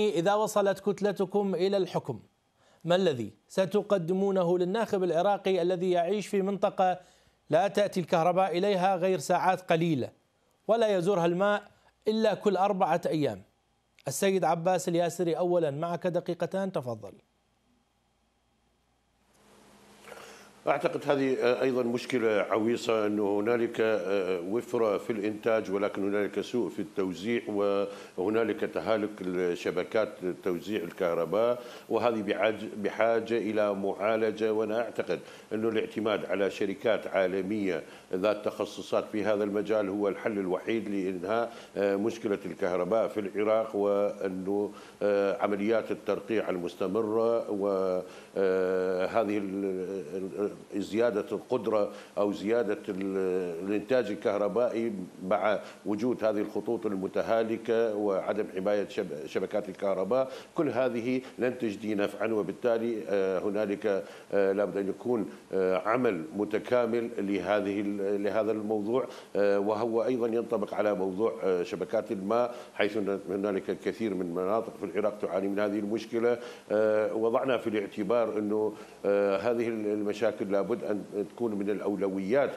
إذا وصلت كتلتكم إلى الحكم ما الذي ستقدمونه للناخب العراقي الذي يعيش في منطقة لا تأتي الكهرباء إليها غير ساعات قليلة ولا يزورها الماء إلا كل أربعة أيام السيد عباس الياسري أولا معك دقيقتان تفضل اعتقد هذه آه، ايضا مشكله عويصه انه هنالك آه، آه، وفره في الانتاج ولكن هنالك سوء في التوزيع وهنالك تهالك شبكات توزيع الكهرباء وهذه بحاجه الى معالجه وانا اعتقد انه الاعتماد على شركات عالميه ذات تخصصات في هذا المجال هو الحل الوحيد لانهاء مشكله الكهرباء في العراق وانه عمليات الترقيع المستمره وهذه زيادة القدرة أو زيادة الإنتاج الكهربائي مع وجود هذه الخطوط المتهالكة وعدم حماية شبكات الكهرباء كل هذه لن تجدي نفعا وبالتالي آه، هنالك آه، لابد أن يكون آه، عمل متكامل لهذه لهذا الموضوع وهو أيضا ينطبق على موضوع شبكات الماء حيث هنالك الكثير من مناطق في العراق تعاني من هذه المشكلة وضعنا في الاعتبار أنه هذه المشاكل لابد أن تكون من الأولويات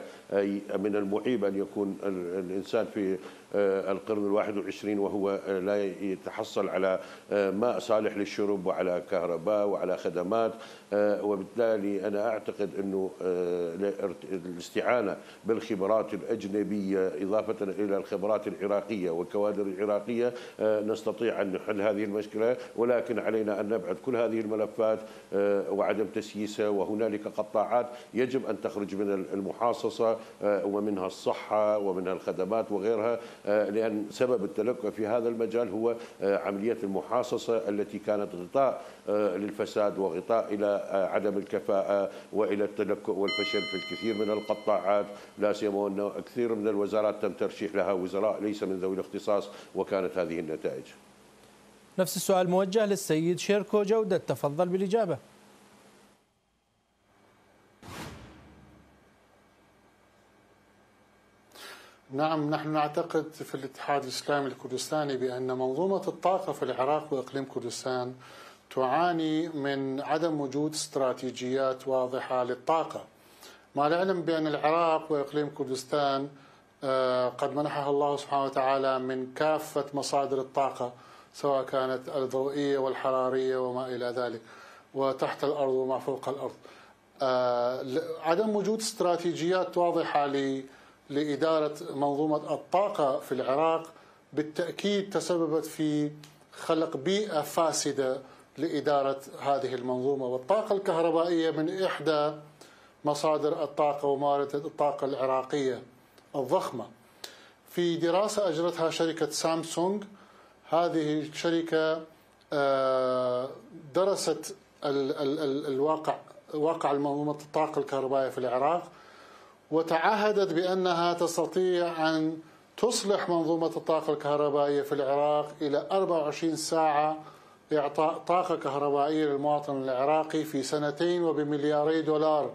من المعيب أن يكون الإنسان في آه، القرن الواحد والعشرين وهو آه، لا يتحصل على آه، ماء صالح للشرب وعلى كهرباء وعلى خدمات وبالتالي أنا أعتقد أنه الاستعانة بالخبرات الأجنبية إضافة إلى الخبرات العراقية والكوادر العراقية نستطيع أن نحل هذه المشكلة ولكن علينا أن نبعد كل هذه الملفات وعدم تسييسها وهنالك قطاعات الساعات يجب أن تخرج من المحاصصة آه، ومنها الصحة ومنها الخدمات وغيرها آه، لأن سبب التلكؤ في هذا المجال هو آه، عملية المحاصصة التي كانت غطاء للفساد وغطاء إلى عدم الكفاءة وإلى التلكؤ والفشل في الكثير من القطاعات لا سيما وأن كثير من الوزارات تم ترشيح لها وزراء ليس من ذوي الاختصاص وكانت هذه النتائج نفس السؤال موجه للسيد شيركو جودة تفضل بالإجابة نعم نحن نعتقد في الاتحاد الاسلامي الكردستاني بان منظومه الطاقه في العراق واقليم كردستان تعاني من عدم وجود استراتيجيات واضحه للطاقه. مع العلم بان العراق واقليم كردستان آه، قد منحها الله سبحانه وتعالى من كافه مصادر الطاقه سواء كانت الضوئيه والحراريه وما الى ذلك وتحت الارض وما فوق الارض. آه، عدم وجود استراتيجيات واضحه لإدارة منظومة الطاقة في العراق بالتأكيد تسببت في خلق بيئة فاسدة لإدارة هذه المنظومة والطاقة الكهربائية من إحدى مصادر الطاقة وموارد الطاقة العراقية الضخمة في دراسة أجرتها شركة سامسونج هذه الشركة آه، درست الواقع واقع منظومة الطاقة الكهربائية في العراق وتعهدت بأنها تستطيع أن تصلح منظومة الطاقة الكهربائية في العراق إلى 24 ساعة إعطاء طاقة كهربائية للمواطن العراقي في سنتين وبملياري دولار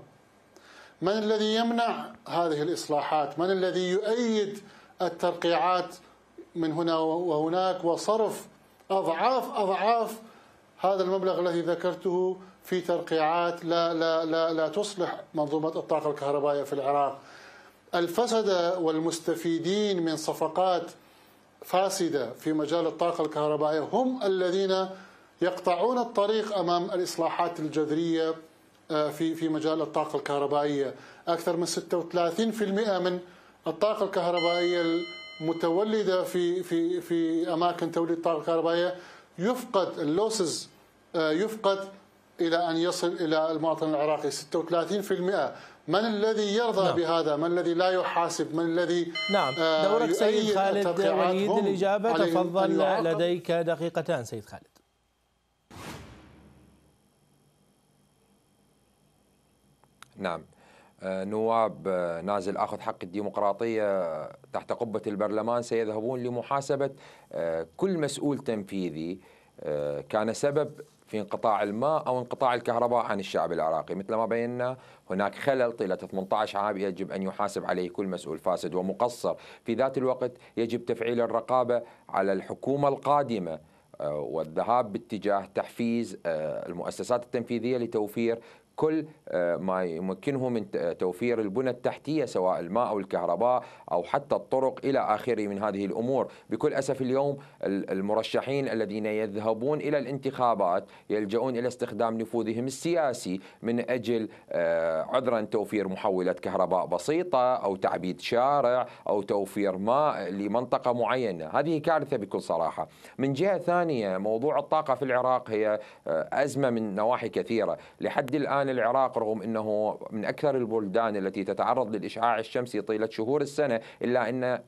من الذي يمنع هذه الإصلاحات؟ من الذي يؤيد الترقيعات من هنا وهناك وصرف أضعاف أضعاف هذا المبلغ الذي ذكرته في ترقيعات لا لا لا لا تصلح منظومة الطاقة الكهربائية في العراق الفسدة والمستفيدين من صفقات فاسدة في مجال الطاقة الكهربائية هم الذين يقطعون الطريق أمام الإصلاحات الجذرية آه، في في مجال الطاقة الكهربائية أكثر من 36% من الطاقة الكهربائية المتولدة في في في أماكن توليد الطاقة الكهربائية يفقد اللوسز آه، يفقد إلى أن يصل إلى المواطن العراقي 36% من الذي يرضى نعم. بهذا من الذي لا يحاسب من الذي نعم آه، دورك سيد خالد وليد الإجابة تفضل لديك دقيقتان سيد خالد نعم آه، نواب آه، نازل اخذ حق الديمقراطيه تحت قبه البرلمان سيذهبون لمحاسبه كل مسؤول تنفيذي آه، كان سبب في انقطاع الماء او انقطاع الكهرباء عن الشعب العراقي، مثل ما بينا هناك خلل طيله 18 عام يجب ان يحاسب عليه كل مسؤول فاسد ومقصر، في ذات الوقت يجب تفعيل الرقابه على الحكومه القادمه آه، والذهاب باتجاه تحفيز آه، المؤسسات التنفيذيه لتوفير كل آه، ما يمكنه من آه، توفير البنى التحتية سواء الماء أو الكهرباء أو حتى الطرق إلى آخره من هذه الأمور بكل أسف اليوم المرشحين الذين يذهبون إلى الانتخابات يلجؤون إلى استخدام نفوذهم السياسي من أجل آه، عذرا توفير محولة كهرباء بسيطة أو تعبيد شارع أو توفير ماء لمنطقة معينة هذه كارثة بكل صراحة من جهة ثانية موضوع الطاقة في العراق هي أزمة من نواحي كثيرة لحد الآن الآن العراق رغم أنه من أكثر البلدان التي تتعرض للإشعاع الشمسي طيلة شهور السنة إلا أن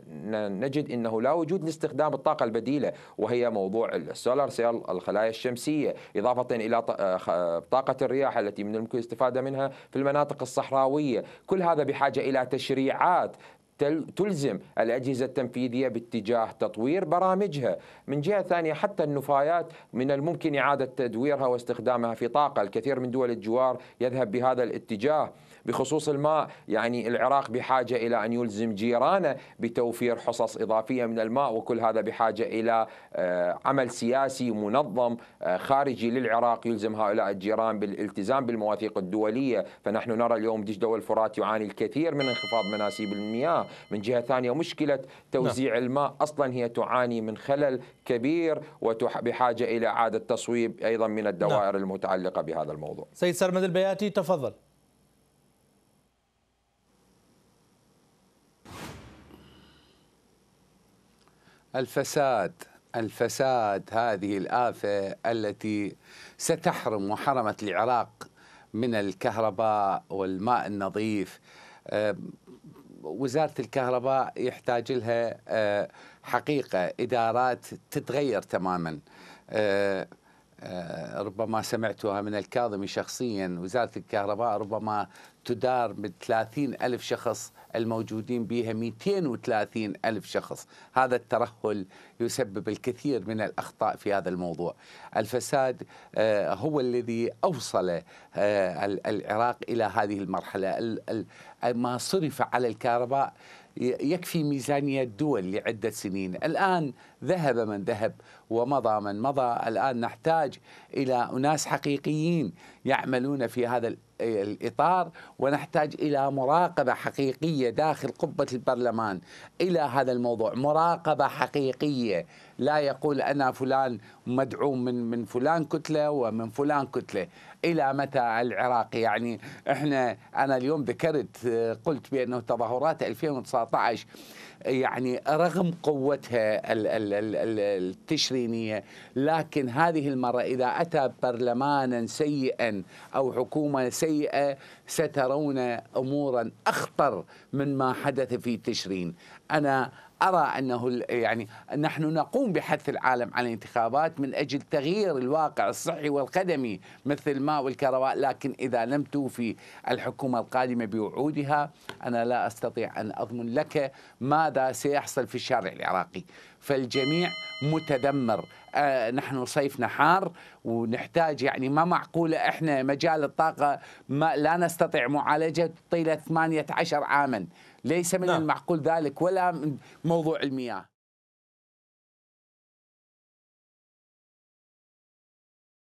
نجد أنه لا وجود لاستخدام الطاقة البديلة وهي موضوع السولار سيل الخلايا الشمسية إضافة إلى آه، طاقة الرياح التي من الممكن الاستفادة منها في المناطق الصحراوية كل هذا بحاجة إلى تشريعات تلزم الأجهزة التنفيذية باتجاه تطوير برامجها من جهة ثانية حتى النفايات من الممكن إعادة تدويرها واستخدامها في طاقة الكثير من دول الجوار يذهب بهذا الاتجاه بخصوص الماء يعني العراق بحاجة إلى أن يلزم جيرانه بتوفير حصص إضافية من الماء وكل هذا بحاجة إلى آه، عمل سياسي منظم آه، خارجي للعراق يلزم هؤلاء الجيران بالالتزام بالمواثيق الدولية فنحن نرى اليوم دجلة والفرات يعاني الكثير من انخفاض مناسيب المياه من جهة ثانية مشكلة توزيع نعم. الماء أصلا هي تعاني من خلل كبير وبحاجة إلى إعادة تصويب أيضا من نعم. الدوائر نعم. المتعلقة بهذا الموضوع سيد سرمد البياتي تفضل الفساد الفساد هذه الآفة التي ستحرم وحرمت العراق من الكهرباء والماء النظيف وزاره الكهرباء يحتاج لها آه، حقيقه ادارات تتغير تماما آه، آه، ربما سمعتها من الكاظمي شخصيا وزارة الكهرباء ربما تدار ب 30 ألف شخص الموجودين بها 230 ألف شخص هذا الترهل يسبب الكثير من الأخطاء في هذا الموضوع الفساد آه، هو الذي أوصل آه، العراق إلى هذه المرحلة ما صرف على الكهرباء يكفي ميزانية دول لعدة سنين الآن ذهب من ذهب ومضى من مضى الآن نحتاج إلى أناس حقيقيين يعملون في هذا الإطار ونحتاج إلى مراقبة حقيقية داخل قبة البرلمان إلى هذا الموضوع مراقبة حقيقية لا يقول أنا فلان مدعوم من من فلان كتلة ومن فلان كتلة إلى متى العراق يعني إحنا أنا اليوم ذكرت قلت بأنه تظاهرات 2019 يعني رغم قوتها التشرينيه لكن هذه المره اذا اتى برلمانا سيئا او حكومه سيئه سترون امورا اخطر من ما حدث في تشرين انا ارى انه يعني نحن نقوم بحث العالم عن الانتخابات من اجل تغيير الواقع الصحي والقدمي مثل الماء والكهرباء لكن اذا لم توفي الحكومه القادمه بوعودها انا لا استطيع ان اضمن لك ماذا سيحصل في الشارع العراقي فالجميع متدمر آه نحن صيفنا حار ونحتاج يعني ما معقولة إحنا مجال الطاقة ما لا نستطيع معالجة طيلة 18 عاما ليس من لا. نعم. المعقول ذلك ولا من موضوع المياه